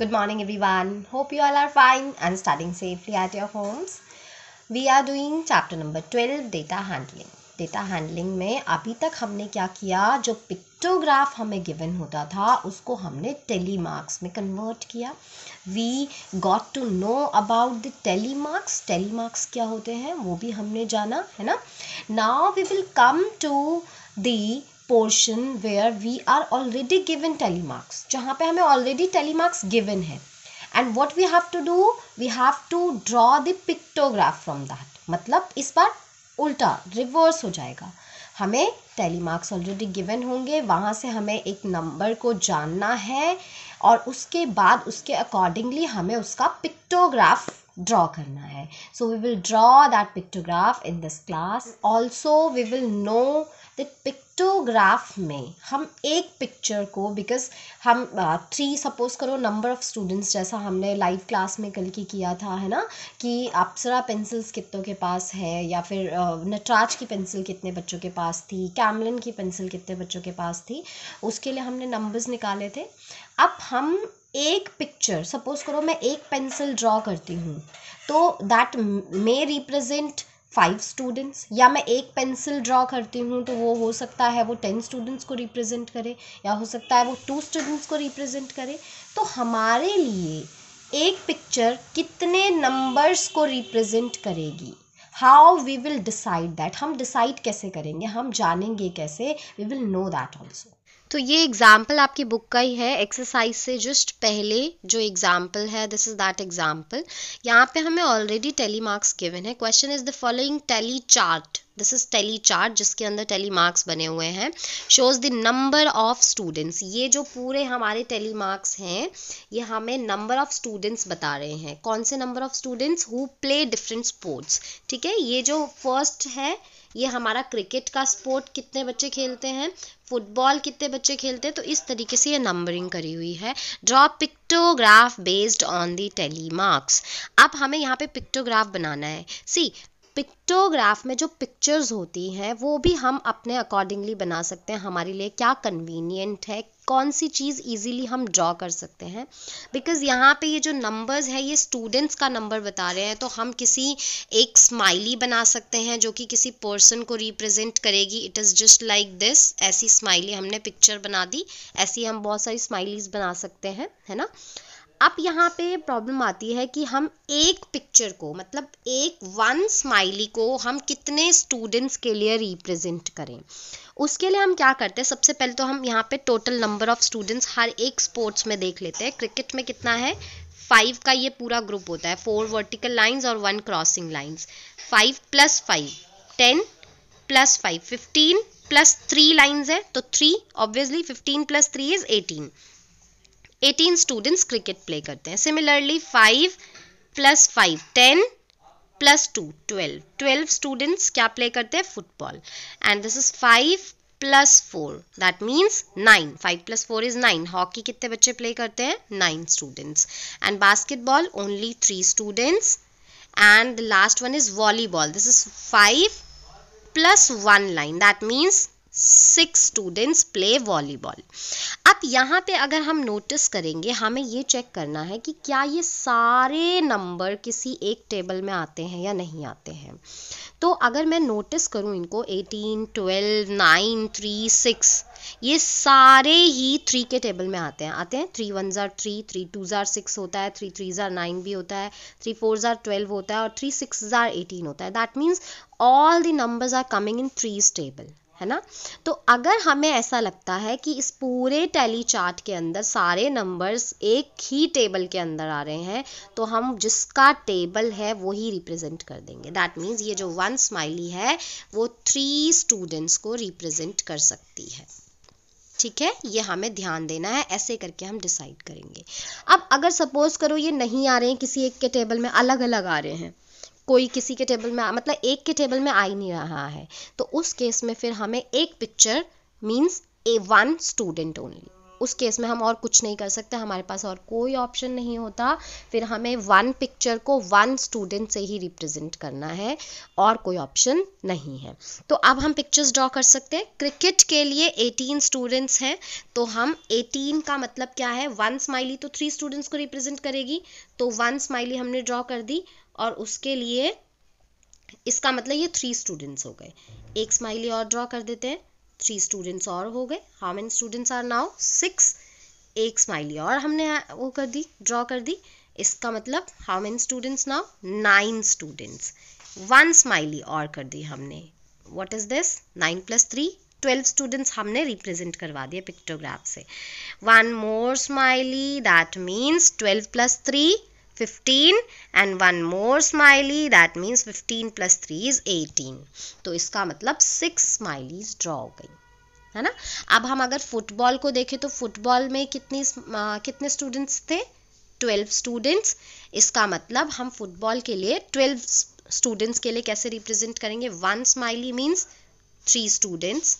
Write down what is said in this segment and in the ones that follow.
Good morning, everyone. Hope you all are fine and studying safely at your homes. We are doing chapter number twelve data handling data handling में अभी तक हमने क्या किया जो pictograph हमें given होता था उसको हमने टेली मार्क्स में कन्वर्ट किया we got to know about the tally marks tally marks क्या होते हैं वो भी हमने जाना है ना now we will come to the portion where we are already given tally marks जहाँ पे हमें ऑलरेडी टेली मार्क्स गिवन है and what we have to do we have to draw the pictograph from that मतलब इस बार उल्टा reverse हो जाएगा हमें टेली मार्क्स ऑलरेडी गिवन होंगे वहाँ से हमें एक नंबर को जानना है और उसके बाद उसके अकॉर्डिंगली हमें उसका पिक्टोग्राफ ड्रॉ करना है so we will draw that pictograph in this class also we will know pictograph में हम एक पिक्चर को बिकॉज हम थ्री uh, सपोज करो नंबर ऑफ स्टूडेंट्स जैसा हमने लाइव क्लास में कल की किया था है ना कि अप्सरा पेंसिल्स कितनों के पास है या फिर uh, नटराज की पेंसिल कितने बच्चों के पास थी कैमलिन की पेंसिल कितने बच्चों के पास थी उसके लिए हमने नंबर्स निकाले थे अब हम एक पिक्चर सपोज करो मैं एक पेंसिल ड्रॉ करती हूँ तो that may represent five students या मैं एक पेंसिल ड्रॉ करती हूँ तो वो हो सकता है वो टेन स्टूडेंट्स को रिप्रेजेंट करे या हो सकता है वो टू स्टूडेंट्स को रिप्रेजेंट करे तो हमारे लिए एक पिक्चर कितने नंबर्स को रिप्रेजेंट करेगी how we will decide that हम डिसाइड कैसे करेंगे हम जानेंगे कैसे we will know that also तो ये एग्जाम्पल आपकी बुक का ही है एक्सरसाइज से जस्ट पहले जो एग्जाम्पल है दिस इज दैट एग्जाम्पल यहाँ पे हमें ऑलरेडी टेली मार्क्स गिवन है question is the following tally chart this is tally chart जिसके अंदर टेली मार्क्स बने हुए हैं shows the number of students ये जो पूरे हमारे टेली मार्क्स हैं ये हमें नंबर ऑफ स्टूडेंट्स बता रहे हैं कौन से number of students who play different sports ठीक है ये जो फर्स्ट है ये हमारा क्रिकेट का स्पोर्ट कितने बच्चे खेलते हैं फुटबॉल कितने बच्चे खेलते हैं तो इस तरीके से ये नंबरिंग करी हुई है draw pictograph based on the tally marks अब हमें यहाँ पे पिक्टोग्राफ बनाना है सी पिक्टोग्राफ में जो पिक्चर्स होती हैं वो भी हम अपने अकॉर्डिंगली बना सकते हैं हमारे लिए क्या कन्वीनियंट है कौन सी चीज़ ईजीली हम ड्रॉ कर सकते हैं बिकॉज यहाँ पे ये जो नंबर्स है ये स्टूडेंट्स का नंबर बता रहे हैं तो हम किसी एक स्माइली बना सकते हैं जो कि किसी पर्सन को रिप्रेजेंट करेगी it is just like this ऐसी स्माइली हमने पिक्चर बना दी ऐसी हम बहुत सारी स्माइलीज बना सकते हैं है ना अब यहाँ पे प्रॉब्लम आती है कि हम एक पिक्चर को मतलब एक वन स्माइली को हम कितने स्टूडेंट्स के लिए रिप्रेजेंट करें उसके लिए हम क्या करते हैं सबसे पहले तो हम यहाँ पे टोटल नंबर ऑफ स्टूडेंट्स हर एक स्पोर्ट्स में देख लेते हैं क्रिकेट में कितना है फाइव का ये पूरा ग्रुप होता है फोर वर्टिकल लाइन्स और one crossing lines five plus five ten plus five fifteen plus three lines है तो three obviously fifteen plus three is eighteen eighteen students cricket play करते हैं similarly five plus five ten plus two twelve twelve students क्या play करते हैं football and this is five plus four that means nine five plus four is nine hockey कितने बच्चे play करते हैं nine students and basketball only three students and the last one is volleyball this is five plus one line that means six students play volleyball अब यहाँ पे अगर हम notice करेंगे हमें ये चेक करना है कि क्या ये सारे नंबर किसी एक टेबल में आते हैं या नहीं आते हैं तो अगर मैं नोटिस करूँ इनको eighteen twelve nine three six ये सारे ही थ्री के टेबल में आते हैं आते हैं थ्री वन ज़ार थ्री थ्री टू ज़ार सिक्स होता है थ्री थ्री ज़ार नाइन भी होता है थ्री फोर ज़ार ट्वेल्व होता है और थ्री सिक्स ज़ार एटीन होता है that means all the numbers are coming in threes table है ना तो अगर हमें ऐसा लगता है कि इस पूरे टैली चार्ट के अंदर सारे नंबर्स एक ही टेबल के अंदर आ रहे हैं तो हम जिसका टेबल है वो ही रिप्रेजेंट कर देंगे दैट मीन्स ये जो वन स्माइली है वो थ्री स्टूडेंट्स को रिप्रेजेंट कर सकती है ठीक है ये हमें ध्यान देना है ऐसे करके हम डिसाइड करेंगे अब अगर सपोज करो ये नहीं आ रहे हैं किसी एक के टेबल में अलग अलग आ रहे हैं कोई किसी के टेबल में मतलब एक के टेबल में आ ही नहीं रहा है तो उस केस में फिर हमें एक picture means a one student only उस केस में हम और कुछ नहीं कर सकते हमारे पास और कोई ऑप्शन नहीं होता फिर हमें वन पिक्चर को वन स्टूडेंट से ही रिप्रेजेंट करना है और कोई ऑप्शन नहीं है तो अब हम पिक्चर्स ड्रॉ कर सकते हैं क्रिकेट के लिए 18 स्टूडेंट्स हैं तो हम 18 का मतलब क्या है वन स्माइली तो थ्री स्टूडेंट्स को रिप्रेजेंट करेगी तो वन स्माइली हमने ड्रॉ कर दी और उसके लिए इसका मतलब ये थ्री स्टूडेंट्स हो गए एक स्माइली और ड्रॉ कर देते हैं थ्री स्टूडेंट्स और हो गए how many students are now six एक स्माइली और हमने वो कर दी ड्रॉ कर दी इसका मतलब how many students now nine students one smiley और कर दी हमने what is this nine plus three twelve students हमने रिप्रेजेंट करवा दिए पिक्टोग्राफ से one more smiley that means twelve plus three fifteen and one more smiley that means fifteen plus three is eighteen तो इसका मतलब सिक्स स्माइलीज ड्रॉ हो गई है ना अब हम अगर फुटबॉल को देखें तो फुटबॉल में कितनी आ, कितने स्टूडेंट्स थे ट्वेल्व स्टूडेंट्स इसका मतलब हम फुटबॉल के लिए ट्वेल्व स्टूडेंट्स के लिए कैसे रिप्रेजेंट करेंगे one smiley means three students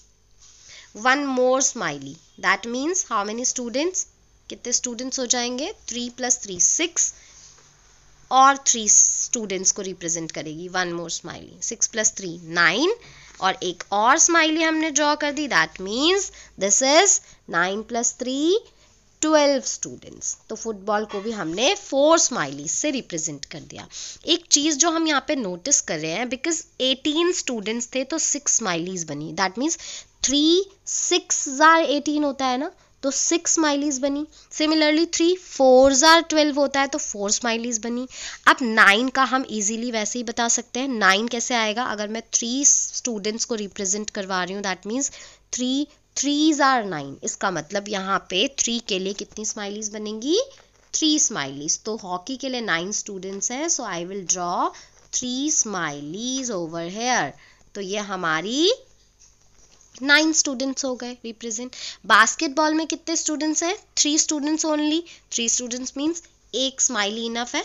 one more smiley that means how many students कितने स्टूडेंट्स हो जाएंगे थ्री प्लस थ्री सिक्स और थ्री स्टूडेंट्स को रिप्रेजेंट करेगी one more smiley six plus three nine और एक और स्माइली हमने ड्रॉ कर दी that means this is nine plus three twelve students तो फुटबॉल को भी हमने फोर स्माइली से रिप्रेजेंट कर दिया एक चीज़ जो हम यहाँ पे नोटिस कर रहे हैं बिकॉज एटीन स्टूडेंट्स थे तो सिक्स स्माइलीज बनी दैट मीन्स थ्री सिक्स ज़ार एटीन होता है ना तो सिक्स स्माइलीज बनी सिमिलरली थ्री फोर ज़ार ट्वेल्व होता है तो फोर स्माइलीज बनी अब नाइन का हम इजीली वैसे ही बता सकते हैं नाइन कैसे आएगा अगर मैं थ्री स्टूडेंट्स को रिप्रेजेंट करवा रही हूँ दैट मीन्स थ्री थ्री ज़ार नाइन इसका मतलब यहाँ पे थ्री के लिए कितनी स्माइलीज बनेंगी थ्री स्माइलीज तो हॉकी के लिए नाइन स्टूडेंट्स हैं so I will draw three smileys over here तो ये हमारी नाइन स्टूडेंट्स हो गए रिप्रेजेंट बास्केटबॉल में कितने स्टूडेंट्स हैं three students only three students means एक स्माइली इनफ है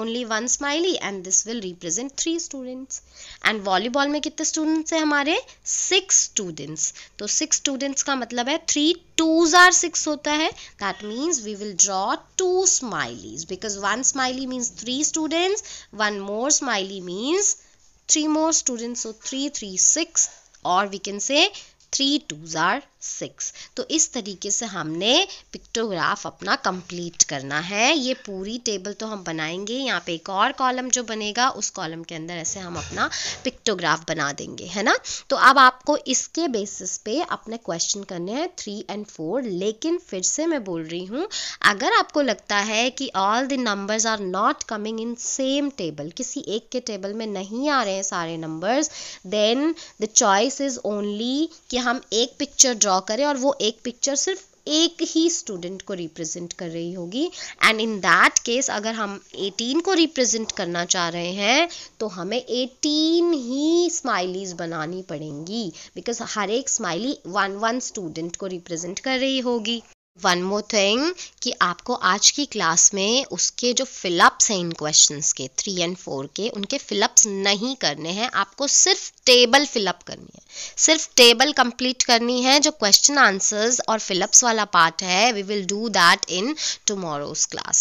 only one smiley and this will represent three students and volleyball में कितने स्टूडेंट्स हैं हमारे सिक्स स्टूडेंट्स तो सिक्स स्टूडेंट्स का मतलब है थ्री टूज आर सिक्स होता है that means we will draw two smileys because one smiley means three students one more smiley means three more students three three six or we can say 3 2s are six तो इस तरीके से हमने pictograph अपना complete करना है ये पूरी टेबल तो हम बनाएंगे यहाँ पे एक और कॉलम जो बनेगा उस कॉलम के अंदर ऐसे हम अपना पिक्टोग्राफ बना देंगे है ना तो अब आपको इसके बेसिस पे अपने क्वेश्चन करने हैं थ्री एंड फोर लेकिन फिर से मैं बोल रही हूँ अगर आपको लगता है कि all the numbers are not coming in same table किसी एक के टेबल में नहीं आ रहे हैं सारे numbers then the choice is only कि हम एक पिक्चर ड्रॉ ड्रॉ करें और वो एक पिक्चर सिर्फ एक ही स्टूडेंट को रिप्रेजेंट कर रही होगी एंड इन दैट केस अगर हम 18 को रिप्रेजेंट करना चाह रहे हैं तो हमें 18 ही स्माइलीज बनानी पड़ेंगी बिकॉज हर एक स्माइली वन वन स्टूडेंट को रिप्रेजेंट कर रही होगी वन मोर थिंग कि आपको आज की क्लास में उसके जो फिलअप्स हैं इन क्वेश्चंस के थ्री एंड फोर के उनके फिलअप्स नहीं करने हैं आपको सिर्फ टेबल फिलअप करनी है सिर्फ टेबल कंप्लीट करनी है जो क्वेश्चन आंसर्स और फिलअप्स वाला पार्ट है we will do that in tomorrow's class